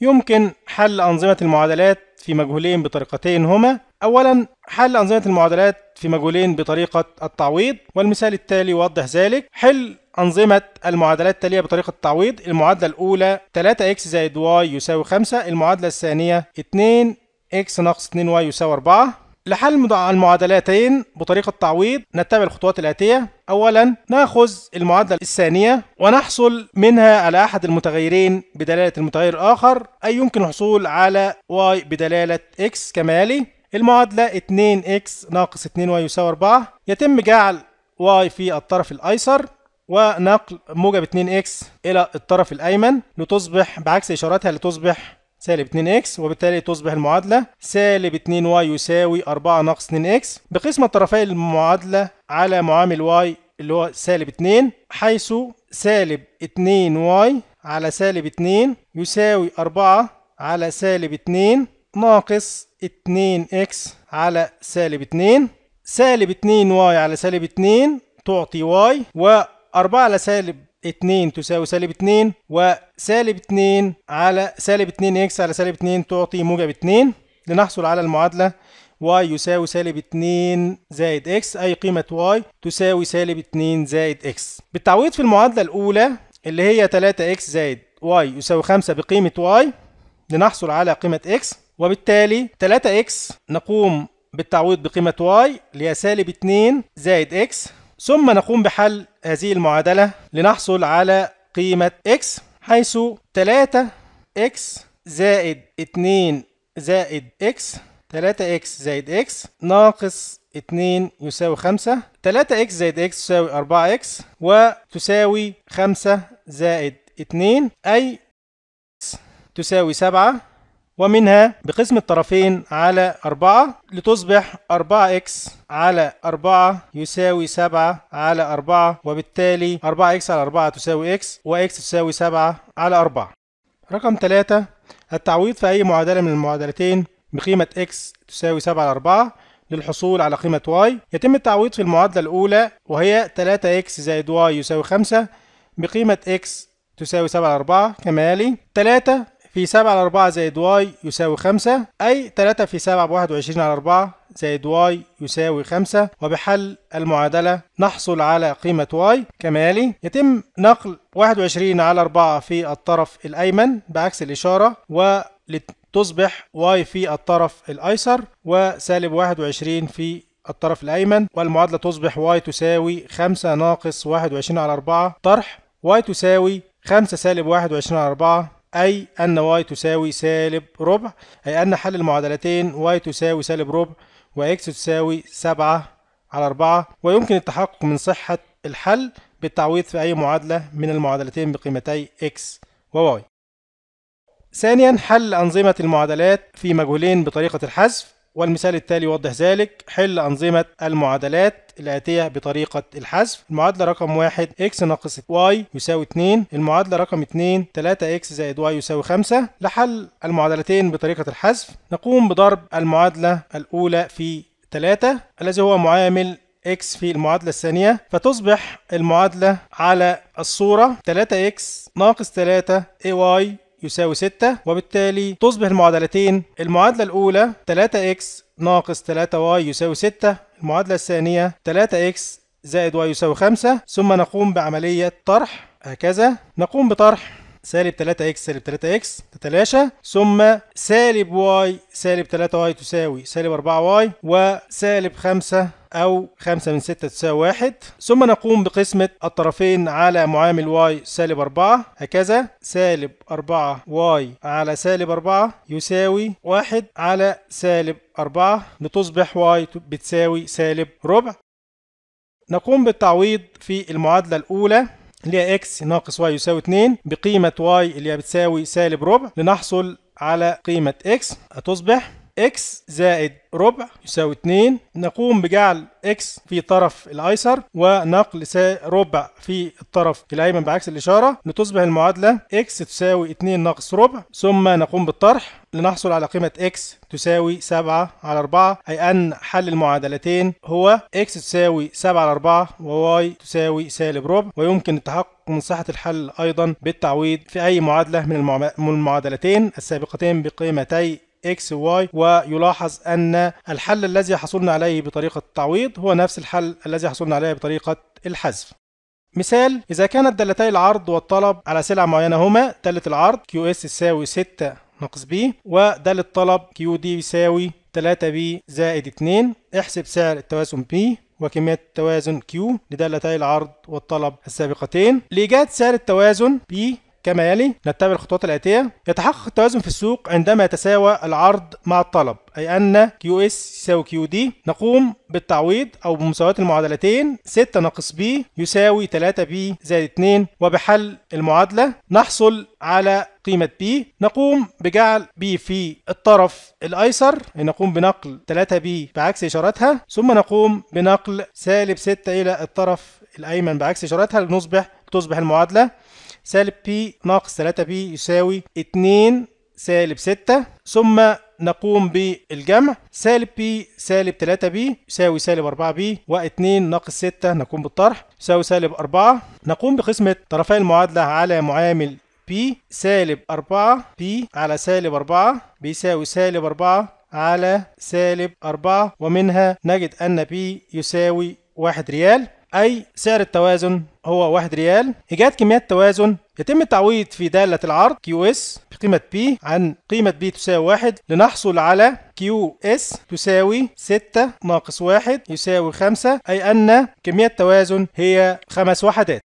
يمكن حل أنظمة المعادلات في مجهولين بطريقتين هما أولا حل أنظمة المعادلات في مجهولين بطريقة التعويض والمثال التالي يوضح ذلك حل أنظمة المعادلات التالية بطريقة التعويض المعادلة الأولى 3x زائد y يساوي 5 المعادلة الثانية 2 x ناقص 2y يساوي 4 لحل المعادلتين بطريقة تعويض نتبع الخطوات الآتية أولا نأخذ المعادلة الثانية ونحصل منها على أحد المتغيرين بدلالة المتغير الآخر أي يمكن الحصول على y بدلالة x كما يلي المعادلة 2x ناقص 2y يساوي 4 يتم جعل y في الطرف الأيسر ونقل موجب 2x إلى الطرف الأيمن لتصبح بعكس إشارتها لتصبح سالب 2x وبالتالي تصبح المعادلة سالب 2y يساوي 4 ناقص 2x بقسم طرفي المعادلة على معامل y اللي هو سالب 2 حيث سالب 2y على سالب 2 يساوي 4 على سالب 2 ناقص 2x على سالب 2 سالب 2y على سالب 2 تعطي y و 4 على سالب 2 تساوي سالب 2 وسالب 2 على سالب 2 اكس على سالب 2 تعطي موجب 2 لنحصل على المعادلة y يساوي سالب 2 زائد x أي قيمة y تساوي سالب 2 زائد x بالتعويض في المعادلة الأولى اللي هي 3x زائد y يساوي 5 بقيمة y لنحصل على قيمة x وبالتالي 3x نقوم بالتعويض بقيمة y اللي هي سالب 2 زائد x ثم نقوم بحل هذه المعادلة لنحصل على قيمة x حيث 3 x زائد 2 زائد x 3 x زائد x ناقص 2 يساوي 5 3 x زائد x تساوي 4 x وتساوي 5 زائد 2 أي تساوي 7 ومنها بقسم الطرفين على 4 لتصبح 4x على 4 يساوي 7 على 4 وبالتالي 4x على 4 تساوي x x تساوي 7 على 4 رقم 3 التعويض في أي معادلة من المعادلتين بقيمة x تساوي 7 على 4 للحصول على قيمة y يتم التعويض في المعادلة الأولى وهي 3x زائد y يساوي 5 بقيمة x تساوي 7 على 4 كما يلي 3 في 7 على 4 زائد واي يساوي 5 أي 3 في 7 ب 21 على 4 زائد واي يساوي 5 وبحل المعادلة نحصل على قيمة واي كما يلي يتم نقل 21 على 4 في الطرف الأيمن بعكس الإشارة ولتصبح واي في الطرف الأيسر وسالب 21 في الطرف الأيمن والمعادلة تصبح y تساوي 5 ناقص 21 على 4 طرح y تساوي 5 سالب 21 على 4 أي أن y تساوي سالب ربع أي أن حل المعادلتين y تساوي سالب ربع و x تساوي 7 على 4 ويمكن التحقق من صحة الحل بالتعويض في أي معادلة من المعادلتين بقيمتي x و y ثانيا حل أنظمة المعادلات في مجهولين بطريقة الحذف والمثال التالي يوضح ذلك حل أنظمة المعادلات الآتية بطريقة الحذف المعادلة رقم 1 x ناقص y يساوي 2 المعادلة رقم 2 3x زائد y يساوي 5 لحل المعادلتين بطريقة الحذف نقوم بضرب المعادلة الأولى في 3 الذي هو معامل x في المعادلة الثانية فتصبح المعادلة على الصورة 3x ناقص 3 ay يساوي 6 وبالتالي تصبح المعادلتين المعادلة الأولى 3x ناقص 3y يساوي 6 المعادلة الثانية 3x زائد y يساوي 5 ثم نقوم بعملية طرح هكذا نقوم بطرح سالب 3x سالب 3x تتلاشى ثم سالب y سالب 3y تساوي سالب 4y وسالب 5 أو 5 من 6 تساوي 1 ثم نقوم بقسمة الطرفين على معامل y سالب 4 هكذا سالب 4y على سالب 4 يساوي 1 على سالب 4 لتصبح y بتساوي سالب ربع نقوم بالتعويض في المعادلة الأولى اللي هي اكس ناقص واي يساوي 2 بقيمة واي اللي هي بتساوي سالب ربع لنحصل على قيمة اكس هتصبح x زائد ربع يساوي 2 نقوم بجعل x في طرف الايسر ونقل ربع في الطرف الايمن بعكس الاشاره لتصبح المعادله x تساوي 2 ناقص ربع ثم نقوم بالطرح لنحصل على قيمه x تساوي 7 على 4 اي ان حل المعادلتين هو x تساوي 7 على 4 وواي تساوي سالب ربع ويمكن التحقق من صحة الحل أيضا بالتعويض في أي معادلة من المعادلتين السابقتين بقيمتي اكس واي ويلاحظ ان الحل الذي حصلنا عليه بطريقة التعويض هو نفس الحل الذي حصلنا عليه بطريقة الحذف مثال إذا كانت دالتي العرض والطلب على سلعة معينة هما دالة العرض كيو اس تساوي 6 ناقص بي ودالة الطلب دي يساوي 3 بي زائد 2 احسب سعر التوازن بي وكمية التوازن Q لدالتي العرض والطلب السابقتين لإيجاد سعر التوازن P كما يلي نتبع الخطوات الآتية يتحقق التوازن في السوق عندما يتساوى العرض مع الطلب أي أن كيو اس يساوي كيو دي نقوم بالتعويض أو بمساواة المعادلتين 6 ناقص بي يساوي 3 بي زائد 2 وبحل المعادلة نحصل على قيمة بي نقوم بجعل بي في الطرف الأيسر أي نقوم بنقل 3 بي بعكس إشارتها ثم نقوم بنقل سالب 6 إلى الطرف الأيمن بعكس إشارتها لنصبح تصبح المعادلة سالب بي ناقص 3 بي يساوي 2 سالب 6 ثم نقوم بالجمع سالب بي سالب 3 بي يساوي سالب 4 بي و2 ناقص 6 نقوم بالطرح يساوي سالب 4 نقوم بقسمة طرفي المعادلة على معامل بي سالب 4 بي على سالب 4 بيساوي سالب 4 على سالب 4 ومنها نجد أن بي يساوي 1 ريال أي سعر التوازن هو 1 ريال إيجاد كميات توازن يتم التعويض في دالة العرض QS بقيمة P عن قيمة P تساوي 1 لنحصل على QS تساوي 6 ناقص 1 يساوي 5 أي أن كمية التوازن هي 5 وحدات